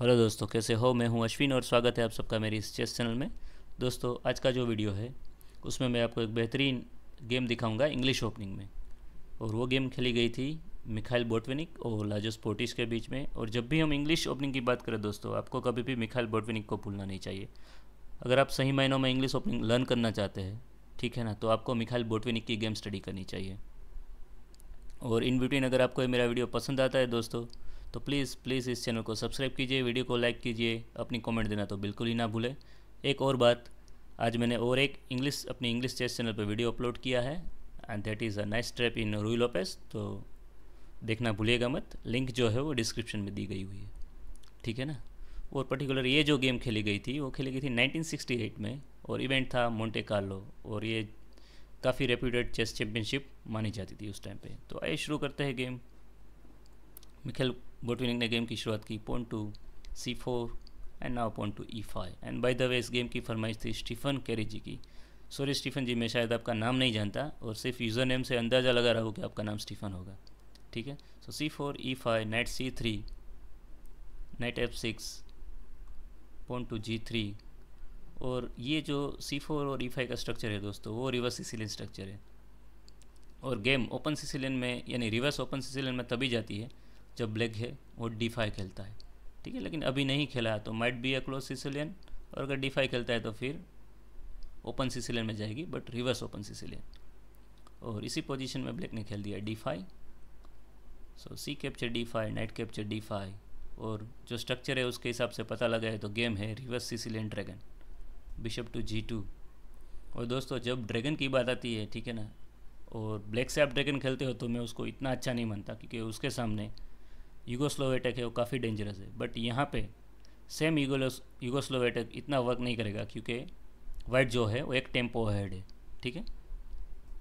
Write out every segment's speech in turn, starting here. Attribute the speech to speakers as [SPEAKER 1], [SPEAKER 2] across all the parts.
[SPEAKER 1] hello दोस्तों कैसे हो मैं हूं अश्विन और स्वागत है आप सबका मेरी इस चेस चैनल में दोस्तों आज का जो वीडियो है उसमें मैं आपको एक बेहतरीन गेम दिखाऊंगा इंग्लिश ओपनिंग में और वो गेम खेली गई थी मिखाइल बोटविनिक और लाजोस पोटिश के बीच में और जब भी हम इंग्लिश ओपनिंग की बात करें दोस्तों आपको कभी भी मिखाइल बोटविनिक को भूलना नहीं चाहिए अगर आप सही मायनों में इंग्लिश ओपनिंग लर्न करना चाहते हैं ठीक है ना तो आपको मिखाइल बोटविनिक की गेम स्टडी करनी चाहिए और इन बिटवीन अगर आपको मेरा वीडियो पसंद आता है दोस्तों तो प्लीज़ प्लीज़ इस चैनल को सब्सक्राइब कीजिए वीडियो को लाइक कीजिए अपनी कमेंट देना तो बिल्कुल ही ना भूले एक और बात आज मैंने और एक इंग्लिश अपनी इंग्लिश चेस चैनल पर वीडियो अपलोड किया है and that is a nice trap in Ruy Lopez तो देखना भूलिएगा मत लिंक जो है वो डिस्क्रिप्शन में दी गई हुई है ठीक है ना और पर्टिकुलर ये जो गेम खेली गई थी वो खेली गई थी 1968 में और इवेंट था मोंटे कार्लो और ये काफ़ी रेप्यूटेड चेस चैम्पियनशिप मानी जाती थी उस टाइम पे तो आइए शुरू करते हैं गेम Mikhail Botvinnik ने गेम की शुरुआत की pawn to C four and now pawn to E five and by the way इस गेम की फरमाइश थी स्टीफन कैरी जी की सॉरी स्टीफन जी मैं शायद आपका नाम नहीं जानता और सिर्फ यूज़र नेम से अंदाज़ा लगा रहा हूँ कि आपका नाम स्टीफन होगा ठीक है so C four E five knight C three knight F six pawn to G three और ये जो सी फोर और ई e फाइव का स्ट्रक्चर है दोस्तों वो रिवर्स सिसिलियन स्ट्रक्चर है और गेम ओपन सिसिलियन में यानी रिवर्स ओपन सिसिलियन में तभी जाती है जब ब्लैक है वो डी फाइव खेलता है ठीक है लेकिन अभी नहीं खेला है तो might be a close Sicilian और अगर डी फाइव खेलता है तो फिर ओपन सिसिलियन में जाएगी बट रिवर्स ओपन सिसिलियन और इसी पोजीशन में ब्लैक ने खेल दिया D five so C capture D five knight capture D five और जो स्ट्रक्चर है उसके हिसाब से पता लगा है तो गेम है reverse Sicilian dragon bishop to G two और दोस्तों जब ड्रैगन की बात आती है ठीक है ना और ब्लैक से आप ड्रैगन खेलते हो तो मैं उसको इतना अच्छा नहीं मानता क्योंकि उसके सामने यूगोस्लोव अटैक है वो काफ़ी डेंजरस है बट यहाँ पे सेम यूगोस्लोव अटैक इतना वर्क नहीं करेगा क्योंकि वाइट जो है वो एक टेम्पो हेड है ठीक है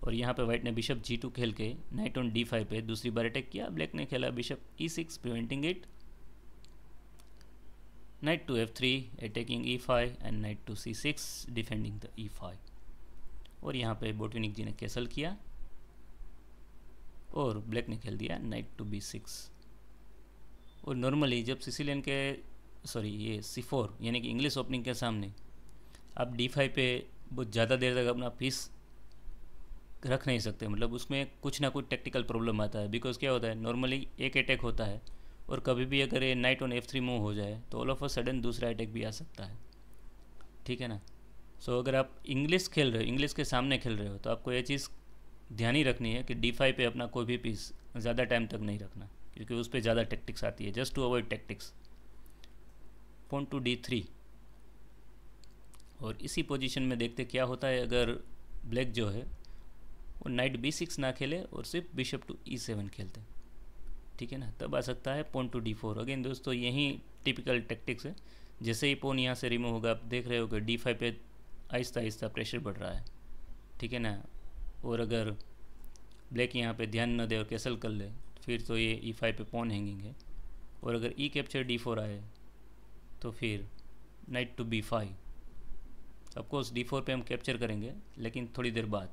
[SPEAKER 1] और यहाँ पे वाइट ने बिशप जी टू खेल के नाइट ऑन डी फाइव पर दूसरी बार अटैक किया ब्लैक ने खेला bishop E six preventing it attacking E five and knight to C six defending the E five और यहाँ पे बोटविनिक जी ने कैसल किया और ब्लैक ने खेल दिया नाइट टू बी सिक्स और नॉर्मली जब सिसिलियन के सॉरी ये सी फोर यानी कि इंग्लिश ओपनिंग के सामने आप डी फाइव पे बहुत ज़्यादा देर तक अपना पीस रख नहीं सकते मतलब उसमें कुछ ना कुछ टेक्टिकल प्रॉब्लम आता है बिकॉज क्या होता है नॉर्मली एक अटैक होता है और कभी भी अगर ये knight on F three move हो जाए तो ऑल ऑफ अ सडन दूसरा अटैक भी आ सकता है ठीक है ना सो so, अगर आप इंग्लिश खेल रहे हो इंग्लिश के सामने खेल रहे हो तो आपको ये चीज़ ध्यान ही रखनी है कि डी फाइव पे अपना कोई भी पीस ज़्यादा टाइम तक नहीं रखना क्योंकि उस पर ज़्यादा टेक्टिक्स आती है just to avoid tactics pawn to D three और इसी पोजीशन में देखते क्या होता है अगर ब्लैक जो है वो नाइट बी सिक्स ना खेले और सिर्फ बिशप टू ई सेवन खेलते ठीक है ना तब आ सकता है pawn to D four again दोस्तों यही टिपिकल टेक्टिक्स है जैसे ही पोन यहाँ से रिमूव होगा आप देख रहे हो कि डी फाइव पे आहिस्ता आहिस्ता प्रेशर बढ़ रहा है ठीक है ना और अगर ब्लैक यहाँ पे ध्यान न दे और कैसल कर ले फिर तो ये ई e फाइव पे पोन हैंगिंग है और अगर ई कैप्चर डी फोर आए तो फिर knight to B five of course D four पर हम कैप्चर करेंगे लेकिन थोड़ी देर बाद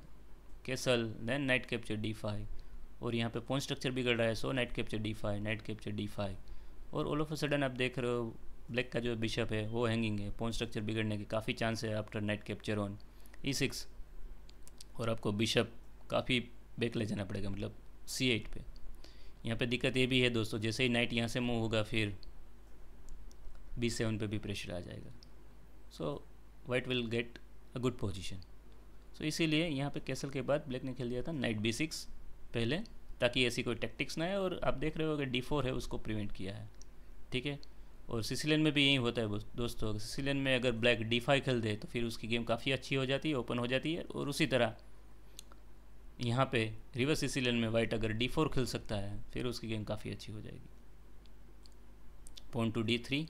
[SPEAKER 1] castle then knight capture D five और यहाँ पे पोन स्ट्रक्चर बिगड़ रहा है so knight capture D five knight capture D five और ऑल ऑफ अ सडन आप देख रहे हो ब्लैक का जो बिशप है वो हैंगिंग है पोन स्ट्रक्चर बिगड़ने के काफ़ी चांस है after knight capture on E six और आपको बिशप काफ़ी बैक ले जाना पड़ेगा मतलब सी एट पे यहाँ पे दिक्कत ये भी है दोस्तों जैसे ही नाइट यहाँ से मूव होगा फिर बी सेवन पर भी प्रेशर आ जाएगा so white will get a good position so इसीलिए यहाँ पे कैसल के बाद ब्लैक ने खेल दिया था नाइट बी सिक्स पहले ताकि ऐसी कोई टैक्टिक्स ना है और आप देख रहे हो अगर डी फोर है उसको प्रिवेंट किया है ठीक है और सिसिलियन में भी यही होता है दोस्तों सिसिलियन में अगर ब्लैक डी फाइव खेल दे तो फिर उसकी गेम काफ़ी अच्छी हो जाती है ओपन हो जाती है और उसी तरह यहाँ पे रिवर्स इसी लेन में वाइट अगर डी फोर खेल सकता है फिर उसकी गेम काफ़ी अच्छी हो जाएगी point to D three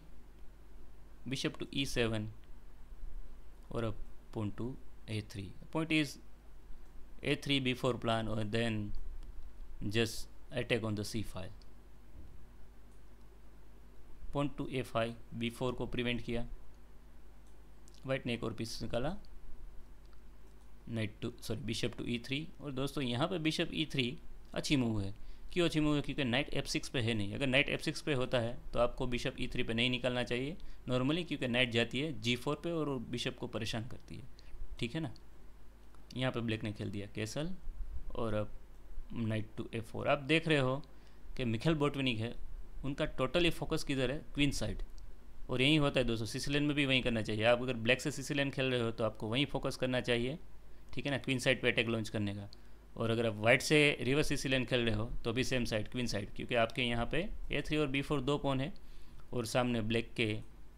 [SPEAKER 1] bishop to E e seven और अब point to A three point is A three B four plan और then just attack on the C five point to A five B four को prevent किया white ने एक और piece निकाला knight to sorry bishop to E three और दोस्तों यहाँ पर बिशप ई थ्री अच्छी मूव है क्यों अच्छी मूव है क्योंकि नाइट एफ सिक्स पर है नहीं अगर नाइट एफ सिक्स पे होता है तो आपको बिशप ई थ्री पर नहीं निकलना चाहिए नॉर्मली क्योंकि नाइट जाती है जी फोर पर और बिशप को परेशान करती है ठीक है ना यहाँ पर ब्लैक ने खेल दिया कैसल और अब नाइट टू ए फोर आप देख रहे हो कि मिखेल बोटविनिक है उनका टोटली फोकस किधर है क्वीन साइड और यही होता है दोस्तों सिसिलेन में भी वहीं करना चाहिए आप अगर ब्लैक से सिसिलेन खेल रहे हो तो आपको वहीं फोकस करना चाहिए ठीक है ना क्वीन साइड पे अटैक लॉन्च करने का और अगर आप वाइट से रिवर्स सी लाइन खेल रहे हो तो भी सेम साइड क्वीन साइड क्योंकि आपके यहाँ पे ए थ्री और बी फोर दो पोन है और सामने ब्लैक के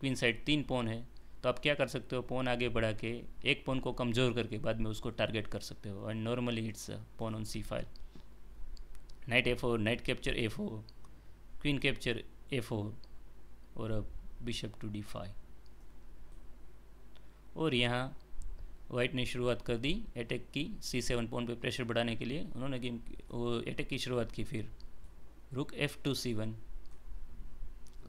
[SPEAKER 1] क्वीन साइड तीन पोन है तो आप क्या कर सकते हो पोन आगे बढ़ा के एक पोन को कमज़ोर करके बाद में उसको टारगेट कर सकते हो and normally it's pawn on C file knight A four knight capture A four queen capture A four और अब बिशप टू डी फाइव और यहाँ वाइट ने शुरुआत कर दी अटैक की सी सेवन पॉइंट पर प्रेशर बढ़ाने के लिए उन्होंने गेम वो अटैक की शुरुआत की फिर rook F to C one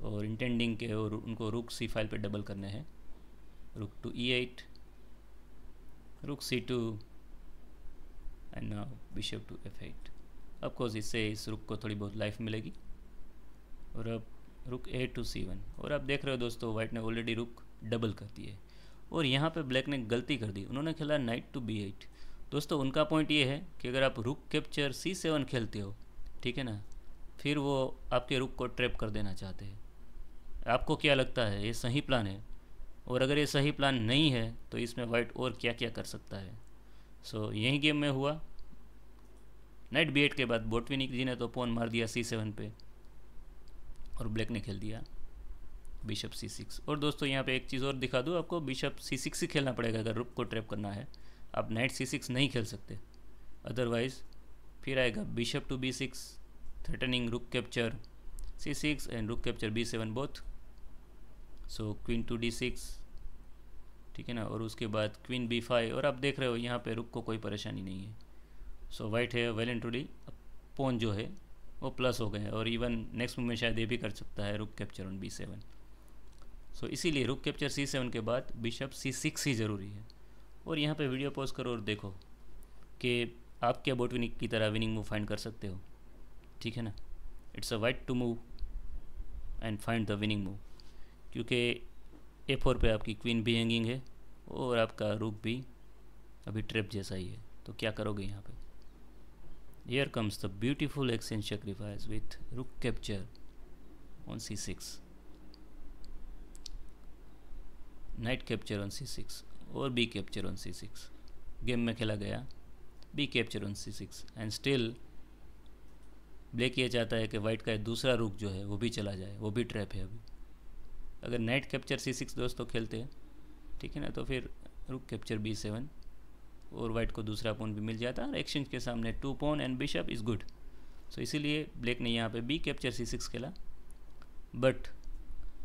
[SPEAKER 1] और इंटेंडिंग के और उनको रुक सी फाइल पर डबल करने हैं रुक to e eight rook c two and now bishop to f eight of course इससे इस रुक को थोड़ी बहुत लाइफ मिलेगी और अब रुक ए टू सी वन और आप देख रहे हो दोस्तों वाइट ने ऑलरेडी रुक डबल कर दी है और यहाँ पे ब्लैक ने गलती कर दी उन्होंने खेला नाइट टू बी एट दोस्तों उनका पॉइंट ये है कि अगर आप रुक कैप्चर सी सेवन खेलते हो ठीक है ना फिर वो आपके रुक को ट्रैप कर देना चाहते हैं आपको क्या लगता है ये सही प्लान है और अगर ये सही प्लान नहीं है तो इसमें वाइट और क्या क्या कर सकता है सो यही गेम में हुआ नाइट बी एट के बाद बोटविनिक जी ने तो पोन मार दिया सी सेवन पे और ब्लैक ने खेल दिया बिशप सी सिक्स और दोस्तों यहाँ पे एक चीज़ और दिखा दूँ आपको बिशप सी सिक्स ही खेलना पड़ेगा अगर रुक को ट्रैप करना है आप नाइट सी सिक्स नहीं खेल सकते अदरवाइज़ फिर आएगा bishop to B six threatening rook capture c six and rook capture b seven both so queen to d six ठीक है ना और उसके बाद क्वीन बी फाइव और आप देख रहे हो यहाँ पे रुक को कोई परेशानी नहीं है सो so, वाइट है वेल एंड टू पोन जो है वो प्लस हो गए हैं और इवन नेक्स्ट मूव में शायद ये भी कर सकता है rook capture on b seven so so, इसीलिए रुक कैप्चर सी सेवन के बाद बिशप सी सिक्स ही ज़रूरी है और यहाँ पे वीडियो पॉज करो और देखो कि आप क्या बोट विनिंग की तरह विनिंग मूव फाइंड कर सकते हो ठीक है ना it's a white to move and find the winning move क्योंकि ए फोर पर आपकी क्वीन भी हैंगिंग है और आपका रुक भी अभी ट्रेप जैसा ही है तो क्या करोगे यहाँ पे comes the the beautiful exchange with rook capture on c six knight capture on c six और b capture on c six game में खेला गया b capture on c six and still black ये चाहता है कि वाइट का दूसरा रुक जो है वो भी चला जाए वो भी ट्रैप है अभी अगर नाइट कैप्चर सी सिक्स दोस्तों तो खेलते हैं ठीक है ना तो फिर रुक कैप्चर बी सेवन और वाइट को दूसरा पोन भी मिल जाता है और एक्सचेंज के सामने two pawn and bishop is good so इसीलिए ब्लैक ने यहाँ पे बी कैप्चर सी सिक्स खेला बट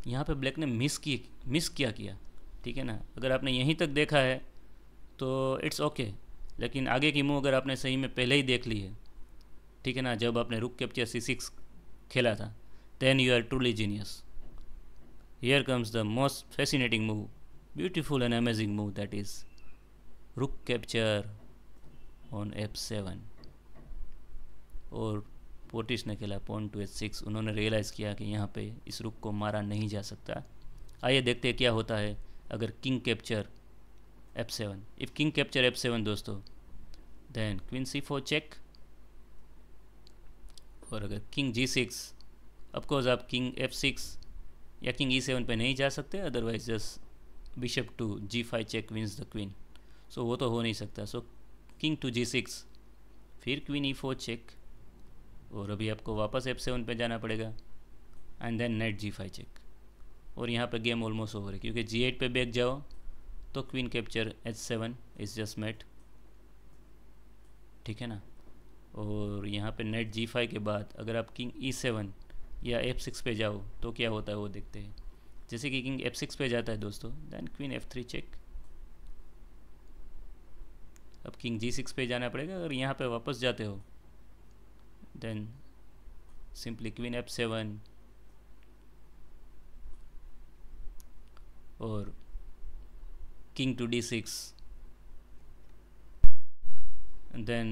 [SPEAKER 1] यहाँ पे ब्लैक ने मिस की मिस क्या किया ठीक है ना अगर आपने यहीं तक देखा है तो इट्स ओके okay, लेकिन आगे की मूव अगर आपने सही में पहले ही देख ली है ठीक है ना जब आपने रुक कैप्चर सी सिक्स खेला था then you are truly genius here comes the most fascinating move beautiful and amazing move that is rook capture on f seven और पोटिस ने खेला पॉन टू एच सिक्स उन्होंने रियलाइज़ किया कि यहाँ पे इस रुक को मारा नहीं जा सकता आइए देखते हैं क्या होता है अगर king capture f seven if king capture f seven दोस्तों then queen c four check और अगर किंग जी सिक्स अफकोर्स आप किंग एफ सिक्स या किंग ई सेवन पर नहीं जा सकते otherwise just bishop to g five check wins the queen so वो तो हो नहीं सकता so king to g six फिर क्वीन ई फोर चेक और अभी आपको वापस एफ सेवन पर जाना पड़ेगा and then knight g five check और यहाँ पर गेम ऑलमोस्ट ओवर है क्योंकि जी एट पर बैक जाओ तो queen capture h seven is just mate ठीक है ना और यहाँ पे नेट जी फाइव के बाद अगर आप किंग ई सेवन या एफ सिक्स पे जाओ तो क्या होता है वो देखते हैं जैसे कि किंग एफ सिक्स पे जाता है दोस्तों then queen f three check अब किंग जी सिक्स पे जाना पड़ेगा अगर यहाँ पे वापस जाते हो then simply queen f seven और king to d six then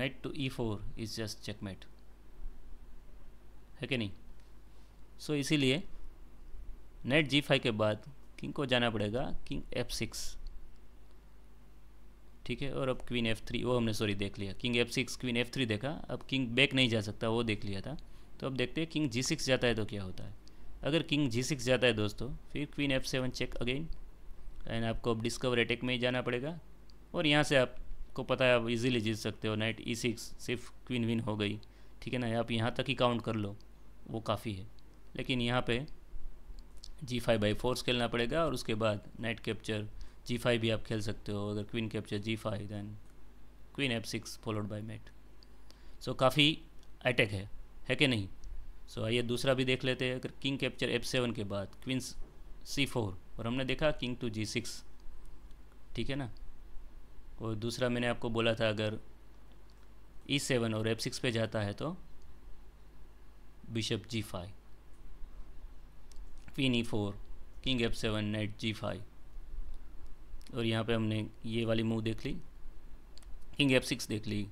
[SPEAKER 1] knight to e four is just checkmate है कि नहीं सो so, इसीलिए नेट जी फाइव के बाद किंग को जाना पड़ेगा किंग एफ सिक्स ठीक है और अब क्वीन एफ थ्री वो हमने सॉरी देख लिया king f six queen f three देखा अब किंग बैक नहीं जा सकता वो देख लिया था तो अब देखते हैं किंग जी सिक्स जाता है तो क्या होता है अगर किंग जी सिक्स जाता है दोस्तों फिर queen f seven check again and आपको अब डिस्कवर अटैक में ही जाना पड़ेगा और यहाँ से आपको पता है आप इजीली जीत सकते हो नाइट ई सिक्स सिर्फ क्वीन विन हो गई ठीक है ना आप यहाँ तक ही काउंट कर लो वो काफ़ी है लेकिन यहाँ पे जी फाइव बाई फोर्स खेलना पड़ेगा और उसके बाद नाइट कैप्चर जी फाइव भी आप खेल सकते हो अगर queen capture g five then queen f six followed by mate so काफ़ी अटैक है है कि नहीं सो आइए दूसरा भी देख लेते हैं अगर किंग कैप्चर एफ सेवन के बाद क्वींस सी फोर और हमने देखा किंग टू जी सिक्स ठीक है ना और दूसरा मैंने आपको बोला था अगर ई e सेवन और एफ सिक्स पे जाता है तो bishop g five queen e four king f seven knight g five और यहाँ पे हमने ये वाली मूव देख ली किंग एफ सिक्स देख ली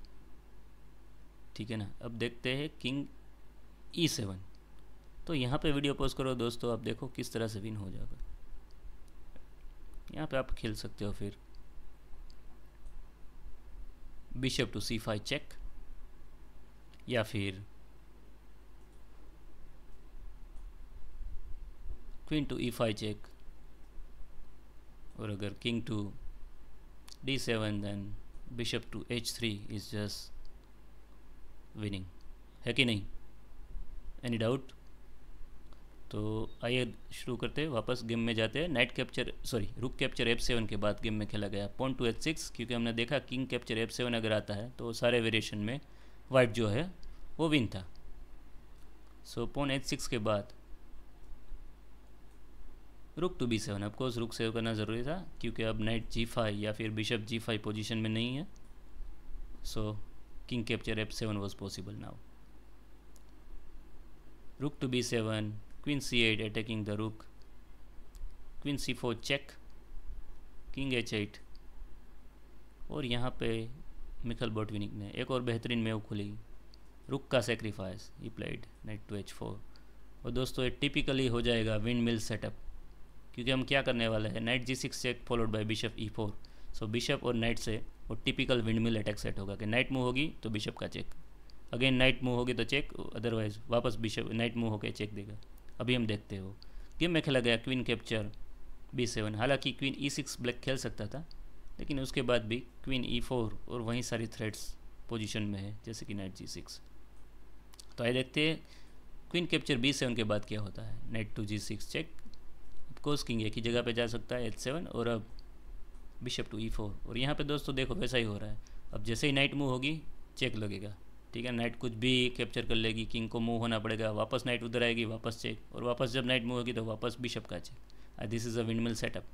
[SPEAKER 1] ठीक है ना अब देखते हैं किंग ई e सेवन तो यहाँ पे वीडियो पोस्ट करो दोस्तों आप देखो किस तरह से विन हो जाएगा यहाँ पे आप खेल सकते हो फिर bishop to c five check या फिर queen to E five check और अगर king to d seven then bishop to h three is just winning है कि नहीं एनी डाउट तो आइए शुरू करते हैं वापस गेम में जाते हैं knight capture sorry rook capture f seven के बाद गेम में खेला गया पॉइंट टू एच सिक्स क्योंकि हमने देखा किंग कैप्चर एफ सेवन अगर आता है तो सारे वेरिएशन में वाइट जो है वो विन था सो पॉन एच सिक्स के बाद rook to b seven of course rook save करना ज़रूरी था क्योंकि अब नाइट जी फाइव या फिर बिशप जी फाइव पोजिशन में नहीं है so king capture f seven was possible now rook to b7 queen c8 attacking the rook queen c4 check king h8 और यहाँ पे मिखल बोटविनिक ने एक और बेहतरीन मेव खुली रुक का सेक्रीफाइस ई played knight to h four और दोस्तों ये टिपिकली हो जाएगा विंड मिल सेटअप क्योंकि हम क्या करने वाले हैं knight g six check followed by bishop e four so bishop और नाइट से वो typical windmill attack set होगा कि नाइट मूव होगी तो बिशप का चेक अगेन नाइट मूव होगी तो चेक अदरवाइज वापस बिशप नाइट मूव होकर चेक देगा अभी हम देखते हो गेम में खेला गया क्वीन कैप्चर बी सेवन हालांकि क्वीन ई सिक्स ब्लैक खेल सकता था लेकिन उसके बाद भी क्वीन ई फोर और वहीं सारी थ्रेड्स पोजिशन में है जैसे कि नाइट जी सिक्स तो आइए देखते हैं क्वीन कैप्चर बी सेवन के बाद क्या होता है knight to g six check of course king एक ही जगह पर जा सकता है एच सेवन और अब बिशप टू ई फोर और यहाँ पर दोस्तों देखो वैसा ही हो रहा है अब जैसे ही नाइट मूव होगी चेक लगेगा ठीक है नाइट कुछ भी कैप्चर कर लेगी किंग को मूव होना पड़ेगा वापस नाइट उधर आएगी वापस चेक और वापस जब नाइट मूव होगी तो वापस बिशप का check this is a windmill setup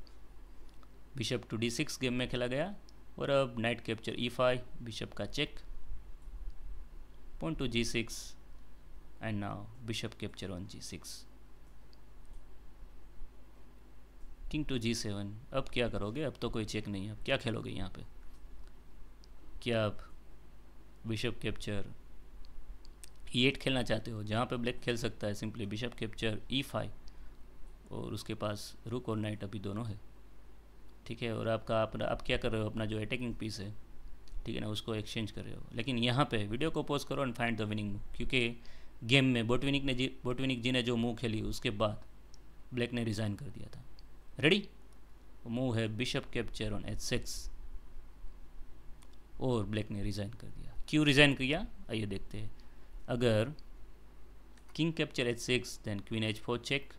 [SPEAKER 1] bishop to d six game में खेला गया और अब knight capture e five bishop का check point to g six and now bishop capture on g six king to g seven अब क्या करोगे अब तो कोई चेक नहीं है अब क्या खेलोगे यहाँ पे क्या अब बिशप कैप्चर ई एट खेलना चाहते हो जहाँ पे ब्लैक खेल सकता है simply bishop capture e five और उसके पास रुक और नाइट अभी दोनों है ठीक है और आपका आप, आप क्या कर रहे हो अपना जो अटैकिंग पीस है ठीक है ना उसको एक्सचेंज कर रहे हो लेकिन यहाँ पे वीडियो को पॉज करो and find the winning move क्योंकि गेम में बोटविनिक ने जी बोटविनिक जी ने जो मूव खेली उसके बाद ब्लैक ने रिज़ाइन कर दिया था रेडी मूव है bishop capture on h six और ब्लैक ने रिज़ाइन कर दिया क्यों रिज़ाइन किया आइए देखते हैं अगर king capture h six then queen h four check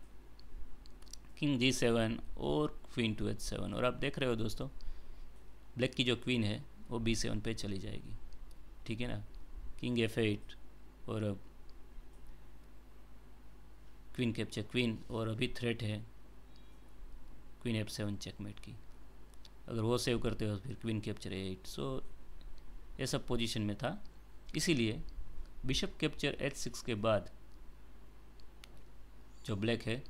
[SPEAKER 1] king g seven और क्वीन टू एच सेवन और आप देख रहे हो दोस्तों ब्लैक की जो क्वीन है वो बी सेवन पर चली जाएगी ठीक है ना किंग एफ एट और अब क्वीन कैप्चर क्वीन और अभी थ्रेट है क्वीन एफ सेवन चेकमेट की अगर वो सेव करते हो फिर क्वीन कैप्चर एट सो यह सब पोजीशन में था इसीलिए बिशप कैप्चर एच सिक्स के बाद जो ब्लैक है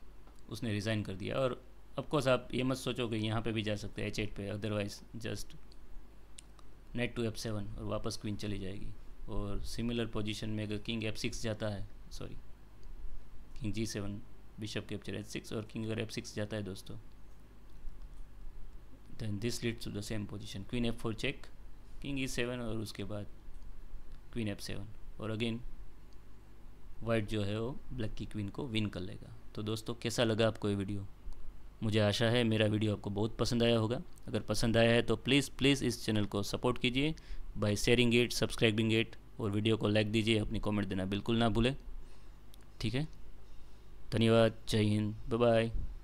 [SPEAKER 1] उसने रिज़ाइन कर दिया और अफकोर्स आप ये मत सोचो कि यहाँ पे भी जा सकते हैं एच एट पर otherwise just knight to f seven और वापस क्वीन चली जाएगी और सिमिलर पोजीशन में अगर किंग एफ सिक्स जाता है sorry king g seven bishop capture h six और किंग अगर एफ सिक्स जाता है दोस्तों this leads to the same position queen f four check king e seven और उसके बाद क्वीन एफ सेवन और अगेन वाइट जो है वो ब्लैक की क्वीन को विन कर लेगा तो दोस्तों कैसा लगा आपको ये वीडियो मुझे आशा है मेरा वीडियो आपको बहुत पसंद आया होगा अगर पसंद आया है तो प्लीज़ प्लीज़ इस चैनल को सपोर्ट कीजिए by sharing it subscribing it और वीडियो को लाइक दीजिए अपनी कमेंट देना बिल्कुल ना भूले ठीक है धन्यवाद जय हिंद बाय बाय